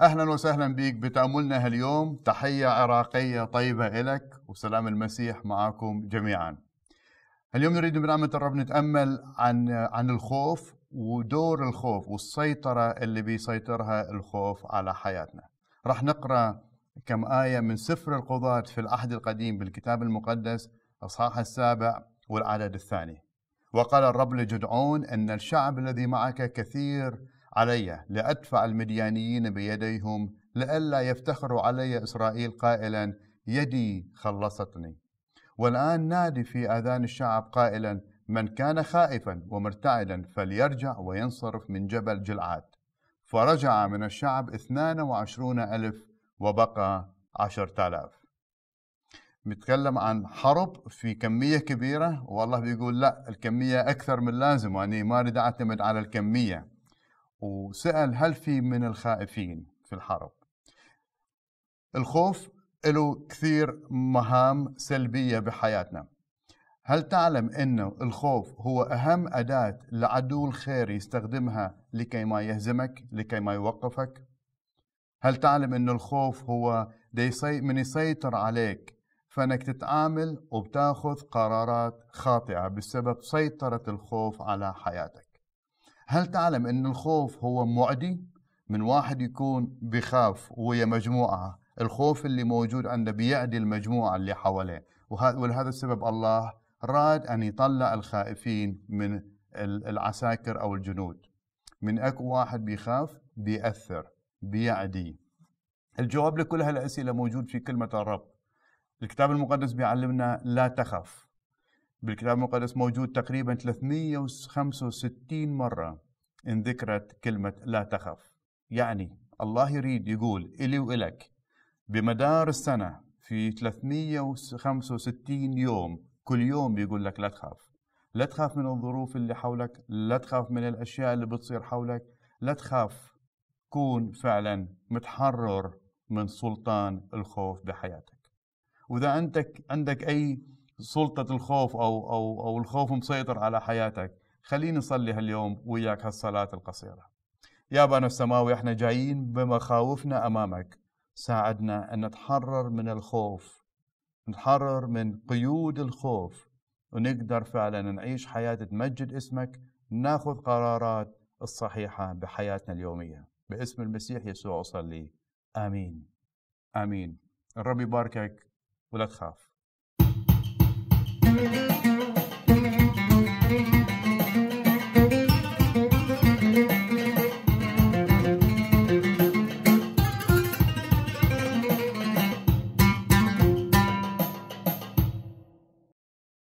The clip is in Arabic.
اهلا وسهلا بك بتاملنا هاليوم تحيه عراقيه طيبه إلك وسلام المسيح معكم جميعا. اليوم نريد بنعمه الرب نتامل عن عن الخوف ودور الخوف والسيطره اللي بيسيطرها الخوف على حياتنا. راح نقرا كم ايه من سفر القضاة في العهد القديم بالكتاب المقدس اصحاح السابع والعدد الثاني. وقال الرب لجدعون ان الشعب الذي معك كثير علي لأدفع المديانيين بيديهم لئلا يفتخروا علي إسرائيل قائلا يدي خلصتني والآن نادي في آذان الشعب قائلا من كان خائفا ومرتعدا فليرجع وينصرف من جبل جلعاد فرجع من الشعب اثنان وعشرون ألف وبقى عشرة آلاف بيتكلم عن حرب في كمية كبيرة والله بيقول لا الكمية أكثر من لازم واني ما أريد أعتمد على الكمية وسأل هل في من الخائفين في الحرب الخوف له كثير مهام سلبية بحياتنا هل تعلم أنه الخوف هو أهم أداة لعدو الخير يستخدمها لكي ما يهزمك لكي ما يوقفك هل تعلم أن الخوف هو من يسيطر عليك فانك تتعامل وبتاخذ قرارات خاطئه بسبب سيطره الخوف على حياتك هل تعلم أن الخوف هو معدي من واحد يكون بخاف ويا مجموعة الخوف اللي موجود عنده بيعدي المجموعة اللي حواليه ولهذا السبب الله راد أن يطلع الخائفين من العساكر أو الجنود من أكو واحد بيخاف بيأثر بيعدي الجواب لكل هالأسئلة موجود في كلمة الرب الكتاب المقدس بيعلمنا لا تخف بالكتاب المقدس موجود تقريبا 365 مرة ان ذكرت كلمة لا تخف يعني الله يريد يقول إلي وإلك بمدار السنة في 365 يوم كل يوم بيقول لك لا تخاف لا تخاف من الظروف اللي حولك لا تخاف من الأشياء اللي بتصير حولك لا تخاف كون فعلا متحرر من سلطان الخوف بحياتك وإذا عندك عندك أي سلطة الخوف أو أو أو الخوف مسيطر على حياتك خليني أصلي هاليوم وياك هالصلاة القصيرة يا بنا السماوي احنا جايين بمخاوفنا أمامك ساعدنا أن نتحرر من الخوف نتحرر من قيود الخوف ونقدر فعلا نعيش حياة تمجد اسمك ناخذ قرارات الصحيحة بحياتنا اليومية باسم المسيح يسوع أصلي آمين آمين الرب يباركك ولا تخاف Thank you.